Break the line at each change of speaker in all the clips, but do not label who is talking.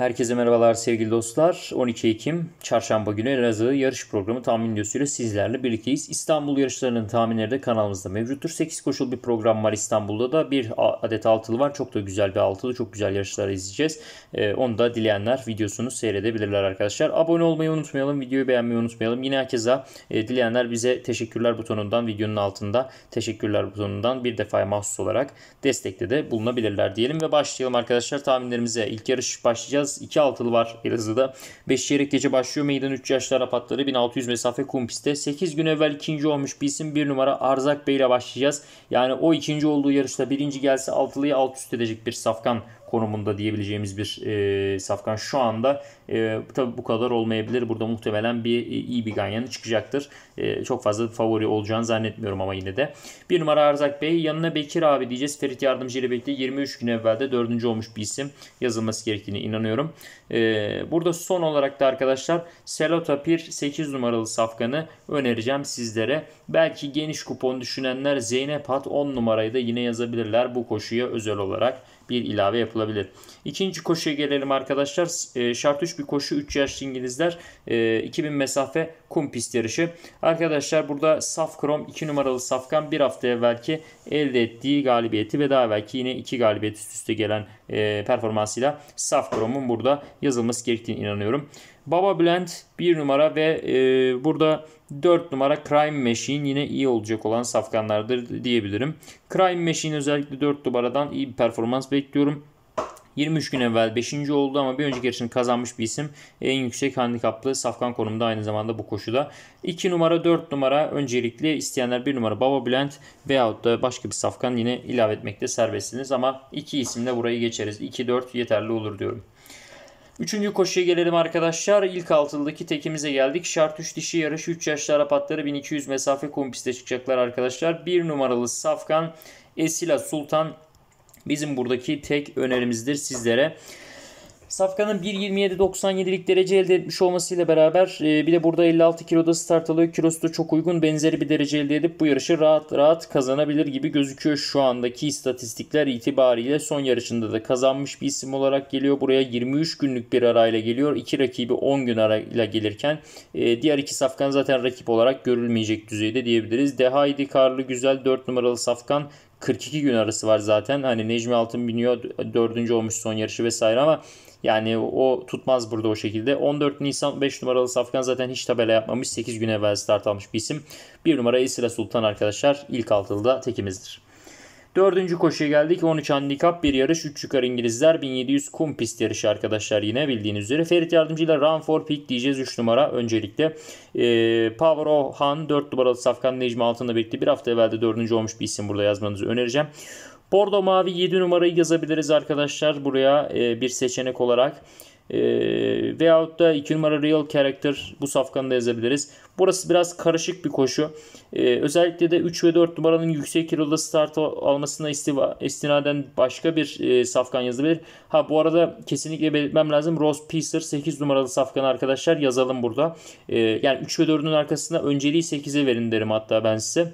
Herkese merhabalar sevgili dostlar. 12 Ekim Çarşamba günü Elazığ yarış programı tahmin videosuyla sizlerle birlikteyiz. İstanbul yarışlarının tahminleri de kanalımızda mevcuttur. 8 koşul bir program var İstanbul'da da. Bir adet altılı var. Çok da güzel bir altılı. Çok güzel yarışlar izleyeceğiz. Ee, onu da dileyenler videosunu seyredebilirler arkadaşlar. Abone olmayı unutmayalım. Videoyu beğenmeyi unutmayalım. Yine herkese e, dileyenler bize teşekkürler butonundan videonun altında teşekkürler butonundan bir defaya mahsus olarak destekte de bulunabilirler diyelim ve başlayalım arkadaşlar tahminlerimize. ilk yarış başlayacağız bakarsanız 2 altılı var Elazığ'da. 5 çeyrek gece başlıyor meydan 3 yaşlar apatları 1600 mesafe kumpiste 8 gün evvel ikinci olmuş bir 1 numara Arzak Bey ile başlayacağız. Yani o ikinci olduğu yarışta birinci gelse altılıyı alt üst edecek bir safkan konumunda diyebileceğimiz bir e, Safkan şu anda e, tabi bu kadar olmayabilir. Burada muhtemelen bir e, iyi bir Ganyan çıkacaktır. E, çok fazla favori olacağını zannetmiyorum ama yine de. Bir numara Arzak Bey yanına Bekir abi diyeceğiz. Ferit Yardımcı ile birlikte 23 gün evvelde dördüncü olmuş bir isim yazılması gerektiğine inanıyorum. E, burada son olarak da arkadaşlar Selota Pir 8 numaralı Safkan'ı önereceğim sizlere. Belki geniş kupon düşünenler Zeynep Hat 10 numarayı da yine yazabilirler bu koşuya özel olarak bir ilave yapılabilir. İkinci koşuya gelelim arkadaşlar. E, şart 3 bir koşu 3 yaşlı İngilizler e, 2000 mesafe kum pist yarışı. Arkadaşlar burada saf krom 2 numaralı safkan bir hafta evvelki elde ettiği galibiyeti ve daha evvelki yine 2 galibiyet üst üste gelen e, performansıyla saf kromun burada yazılması gerektiğini inanıyorum. Baba Bülent 1 numara ve e, burada 4 numara Crime Machine yine iyi olacak olan safkanlardır diyebilirim. Crime Machine özellikle 4 numaradan iyi bir performans bekliyorum. 23 gün evvel 5. oldu ama bir önceki yarışını kazanmış bir isim. En yüksek handikaplı safkan konumda aynı zamanda bu koşuda. 2 numara 4 numara öncelikle isteyenler 1 numara Baba Bülent veyahut da başka bir safkan yine ilave etmekte serbestsiniz. Ama iki isimle burayı geçeriz. 2-4 yeterli olur diyorum. Üçüncü koşuya gelelim arkadaşlar. İlk altındaki tekimize geldik. Şart 3 dişi yarışı 3 yaşlı Arap atları 1200 mesafe kompiste çıkacaklar arkadaşlar. 1 numaralı Safkan Esila Sultan bizim buradaki tek önerimizdir sizlere. Safkan'ın 1.27.97'lik derece elde etmiş olmasıyla beraber e, bir de burada 56 kiloda start alıyor. Kilosu da çok uygun benzeri bir derece elde edip bu yarışı rahat rahat kazanabilir gibi gözüküyor şu andaki istatistikler itibariyle. Son yarışında da kazanmış bir isim olarak geliyor. Buraya 23 günlük bir arayla geliyor. İki rakibi 10 gün arayla gelirken e, diğer iki Safkan zaten rakip olarak görülmeyecek düzeyde diyebiliriz. Dehaydi Karlı Güzel 4 numaralı Safkan 42 gün arası var zaten. Hani Necmi Altın biniyor 4. olmuş son yarışı vesaire ama yani o tutmaz burada o şekilde. 14 Nisan 5 numaralı Safkan zaten hiç tabela yapmamış. 8 gün evvel start almış bir isim. 1 numara Esila Sultan arkadaşlar. ilk altılıda tekimizdir. Dördüncü koşuya geldik. 13 handikap bir yarış. 3 yukarı İngilizler. 1700 kum pist yarışı arkadaşlar yine bildiğiniz üzere. Ferit Yardımcı ile Run for Peak diyeceğiz 3 numara öncelikle. Ee, Power Han 4 numaralı Safkan Necmi altında birlikte bir hafta evvel de 4. olmuş bir isim burada yazmanızı önereceğim. Bordo mavi 7 numarayı yazabiliriz arkadaşlar buraya e, bir seçenek olarak. E, veyahut da 2 numara real character bu safkanı da yazabiliriz. Burası biraz karışık bir koşu. E, özellikle de 3 ve 4 numaranın yüksek kilolu start almasına istiva, istinaden başka bir e, safkan yazabilir. Ha bu arada kesinlikle belirtmem lazım. Rose Pacer 8 numaralı safkanı arkadaşlar yazalım burada. E, yani 3 ve 4'ün arkasında önceliği 8'e verin derim hatta ben size.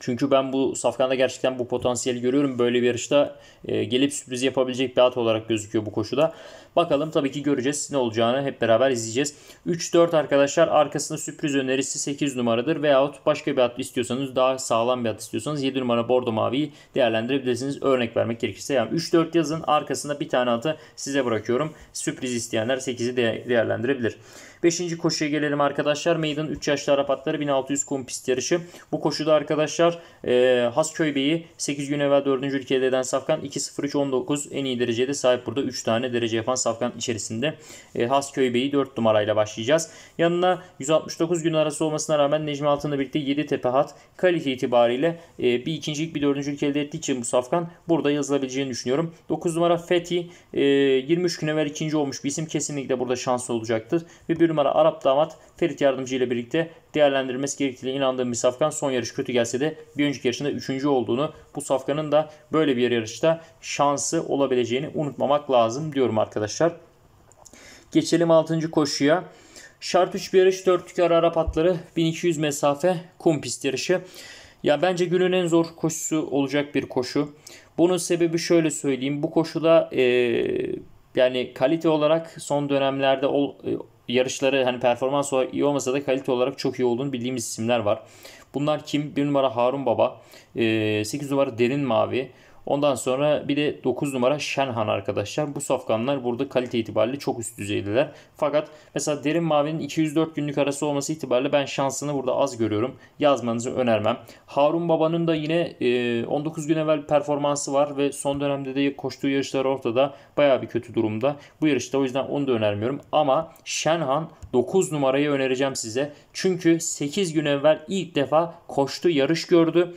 Çünkü ben bu Safkan'da gerçekten bu potansiyeli görüyorum. Böyle bir yarışta e, gelip sürpriz yapabilecek bir at olarak gözüküyor bu koşuda. Bakalım tabii ki göreceğiz ne olacağını hep beraber izleyeceğiz. 3-4 arkadaşlar arkasında sürpriz önerisi 8 numaradır. Veyahut başka bir at istiyorsanız daha sağlam bir at istiyorsanız 7 numara bordo maviyi değerlendirebilirsiniz. Örnek vermek gerekirse yani 3-4 yazın arkasında bir tane atı size bırakıyorum. Sürpriz isteyenler 8'i de değerlendirebilir. 5. koşuya gelelim arkadaşlar. Meydan 3 yaşlı Arap atları 1600 kum pist yarışı. Bu koşuda arkadaşlar e, Hasköy Bey'i 8 gün evvel 4. ülkede eden Safkan 2.03.19 en iyi derecede sahip burada. 3 tane derece yapan Safkan içerisinde. E, Hasköy Bey'i 4 numarayla başlayacağız. Yanına 169 gün arası olmasına rağmen Necmi Altın'la birlikte 7 tepe hat kalite itibariyle e, bir ikincilik bir dördüncülük elde ettiği için bu Safkan burada yazılabileceğini düşünüyorum. 9 numara Fethi e, 23 gün evvel ikinci olmuş bir isim kesinlikle burada şanslı olacaktır. Ve bir numara Arap damat Ferit Yardımcı ile birlikte değerlendirmesi gerektiğine inandığım bir safkan. Son yarış kötü gelse de bir önceki yarışında 3. olduğunu bu safkanın da böyle bir yarışta şansı olabileceğini unutmamak lazım diyorum arkadaşlar. Geçelim 6. koşuya. Şart 3 bir yarış 4 tükar Arap atları 1200 mesafe kum pist yarışı. Ya bence günün en zor koşusu olacak bir koşu. Bunun sebebi şöyle söyleyeyim. Bu koşuda e, yani kalite olarak son dönemlerde ol, e, yarışları hani performans olarak iyi olmasa da kalite olarak çok iyi olduğunu bildiğimiz isimler var. Bunlar kim? 1 numara Harun Baba, 8 numara Derin Mavi, Ondan sonra bir de 9 numara Şenhan arkadaşlar. Bu safkanlar burada kalite itibariyle çok üst düzeydiler. Fakat mesela Derin Mavi'nin 204 günlük arası olması itibariyle ben şansını burada az görüyorum. Yazmanızı önermem. Harun Baba'nın da yine 19 e, gün evvel performansı var ve son dönemde de koştuğu yarışlar ortada. Baya bir kötü durumda. Bu yarışta o yüzden onu da önermiyorum. Ama Şenhan 9 numarayı önereceğim size. Çünkü 8 gün evvel ilk defa koştu yarış gördü.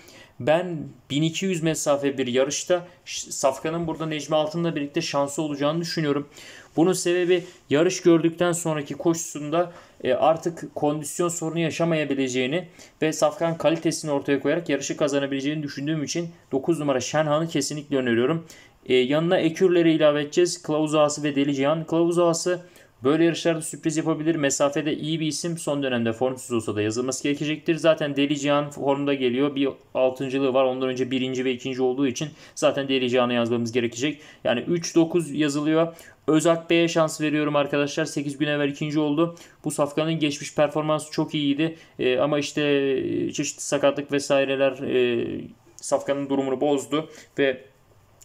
Ben 1200 mesafe bir yarışta Safkan'ın burada Necmi Altın'la birlikte şansı olacağını düşünüyorum. Bunun sebebi yarış gördükten sonraki koşusunda e, artık kondisyon sorunu yaşamayabileceğini ve Safkan kalitesini ortaya koyarak yarışı kazanabileceğini düşündüğüm için 9 numara Şenhan'ı kesinlikle öneriyorum. E, yanına Ekürleri ilave edeceğiz. Kılavuz Ağası ve Deli Cihan. Kılavuz Ağası Böyle yarışlarda sürpriz yapabilir. Mesafede iyi bir isim. Son dönemde formsuz olsa da yazılması gerekecektir. Zaten Deli Cihan formda geliyor. Bir altıncılığı var. Ondan önce birinci ve ikinci olduğu için zaten Deli Cihan'a yazmamız gerekecek. Yani 3-9 yazılıyor. Özak Bey'e şans veriyorum arkadaşlar. 8 gün evvel ikinci oldu. Bu safkanın geçmiş performansı çok iyiydi. E, ama işte e, çeşitli sakatlık vesaireler e, safkanın durumunu bozdu. Ve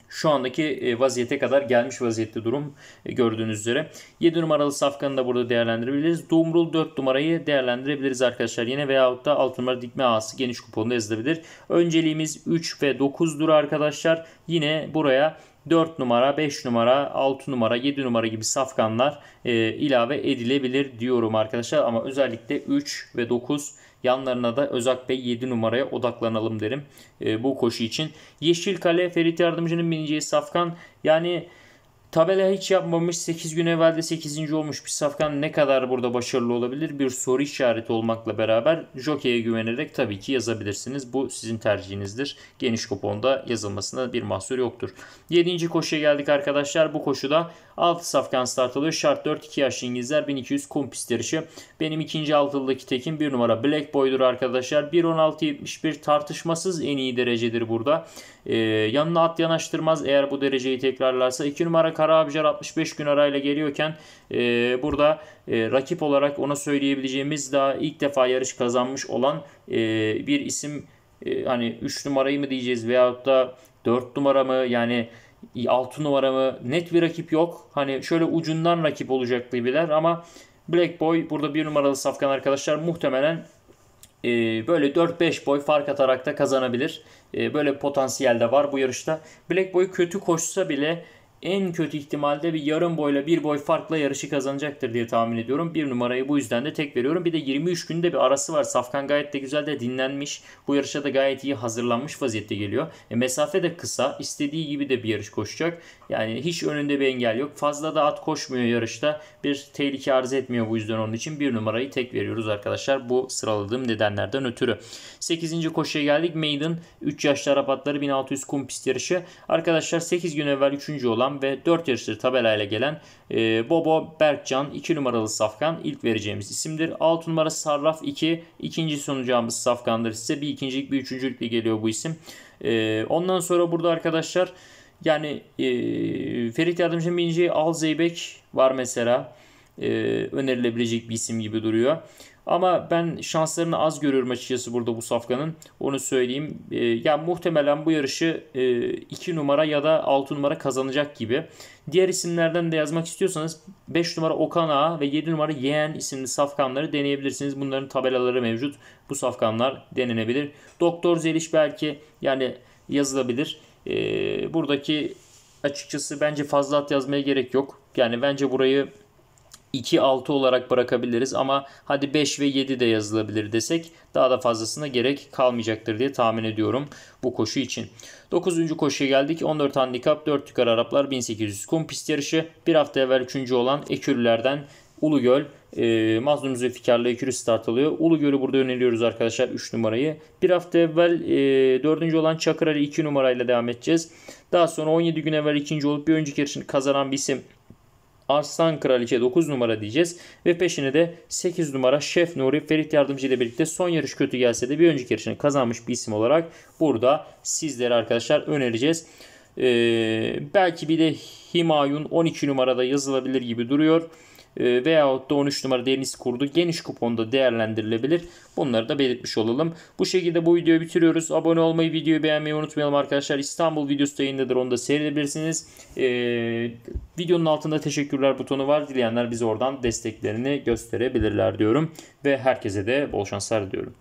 şu andaki e, vaziyete kadar gelmiş vaziyette durum e, gördüğünüz üzere. 7 numaralı safkanı da burada değerlendirebiliriz. Dumrul 4 numarayı değerlendirebiliriz arkadaşlar. Yine veyahut da 6 numara dikme ağası geniş kuponda yazılabilir. Önceliğimiz 3 ve 9'dur arkadaşlar. Yine buraya 4 numara, 5 numara, 6 numara, 7 numara gibi safkanlar e, ilave edilebilir diyorum arkadaşlar. Ama özellikle 3 ve 9 yanlarına da Özak Bey 7 numaraya odaklanalım derim e, bu koşu için. yeşil kale Ferit Yardımcı'nın bineceği safkan yani Tabela hiç yapmamış 8 gün evvelde 8. olmuş bir safkan ne kadar burada başarılı olabilir bir soru işareti olmakla beraber jokeye güvenerek tabii ki yazabilirsiniz. Bu sizin tercihinizdir. Geniş kuponda yazılmasında bir mahsur yoktur. 7. koşuya geldik arkadaşlar. Bu koşuda 6 safkan start alıyor. Şart 4 2 yaşlı İngilizler 1200 kum yarışı. Benim ikinci altıldaki tekim 1 numara Black Boy'dur arkadaşlar. 1.16.71 tartışmasız en iyi derecedir burada. Ee, yanına at yanaştırmaz eğer bu dereceyi tekrarlarsa. 2 numara Karaabcar 65 gün arayla geliyorken e, burada e, rakip olarak ona söyleyebileceğimiz daha ilk defa yarış kazanmış olan e, bir isim e, hani 3 numarayı mı diyeceğiz veyahut da 4 numara mı yani 6 numara mı net bir rakip yok. Hani şöyle ucundan rakip olacak gibiler ama Black Boy burada bir numaralı safkan arkadaşlar muhtemelen e, böyle 4-5 boy fark atarak da kazanabilir. E, böyle potansiyel de var bu yarışta. Black Boy kötü koşsa bile en kötü ihtimalde bir yarım boyla bir boy farkla yarışı kazanacaktır diye tahmin ediyorum. Bir numarayı bu yüzden de tek veriyorum. Bir de 23 günde bir arası var. Safkan gayet de güzel de dinlenmiş. Bu yarışa da gayet iyi hazırlanmış vaziyette geliyor. E, mesafe de kısa. İstediği gibi de bir yarış koşacak. Yani hiç önünde bir engel yok. Fazla da at koşmuyor yarışta. Bir tehlike arz etmiyor bu yüzden onun için. Bir numarayı tek veriyoruz arkadaşlar. Bu sıraladığım nedenlerden ötürü. 8. koşuya geldik. Maiden 3 yaşlı Arap atları 1600 kum pist yarışı. Arkadaşlar 8 gün evvel 3. olan Sağlam ve 4 yarıştır tabelayla gelen e, Bobo Berkcan 2 numaralı Safkan ilk vereceğimiz isimdir. 6 numara Sarraf 2 ikinci sonucumuz Safkan'dır size. Bir ikincilik bir üçüncülükle geliyor bu isim. E, ondan sonra burada arkadaşlar yani e, Ferit yardımcı minci Al Zeybek var mesela. E, önerilebilecek bir isim gibi duruyor. Ama ben şanslarını az görüyorum açıkçası burada bu safkanın. Onu söyleyeyim. E, ya yani muhtemelen bu yarışı 2 e, numara ya da 6 numara kazanacak gibi. Diğer isimlerden de yazmak istiyorsanız 5 numara Okan Ağa ve 7 numara Yeğen isimli safkanları deneyebilirsiniz. Bunların tabelaları mevcut. Bu safkanlar denenebilir. Doktor Zeliş belki yani yazılabilir. E, buradaki açıkçası bence fazla at yazmaya gerek yok. Yani bence burayı 2-6 olarak bırakabiliriz ama hadi 5 ve 7 de yazılabilir desek daha da fazlasına gerek kalmayacaktır diye tahmin ediyorum bu koşu için. 9. koşuya geldik. 14 handikap 4 yukarı Araplar 1800 kum pist yarışı. Bir hafta evvel 3. olan Ekürülerden Ulugöl e, Mazlum Zülfikar'la ekürü start alıyor. Ulugöl'ü burada öneriyoruz arkadaşlar 3 numarayı. Bir hafta evvel e, 4. olan Çakır Ali 2 numarayla devam edeceğiz. Daha sonra 17 gün evvel 2. olup bir önceki yarışını kazanan bir isim Arslan Kraliçe 9 numara diyeceğiz. Ve peşine de 8 numara Şef Nuri Ferit Yardımcı ile birlikte son yarış kötü gelse de bir önceki yarışını kazanmış bir isim olarak burada sizlere arkadaşlar önereceğiz. Ee, belki bir de Himayun 12 numarada yazılabilir gibi duruyor e, veyahut da 13 numara deniz kurdu geniş kuponda değerlendirilebilir. Bunları da belirtmiş olalım. Bu şekilde bu videoyu bitiriyoruz. Abone olmayı, videoyu beğenmeyi unutmayalım arkadaşlar. İstanbul videosu da yayındadır. Onu da seyredebilirsiniz. E, videonun altında teşekkürler butonu var. Dileyenler bize oradan desteklerini gösterebilirler diyorum. Ve herkese de bol şanslar diyorum.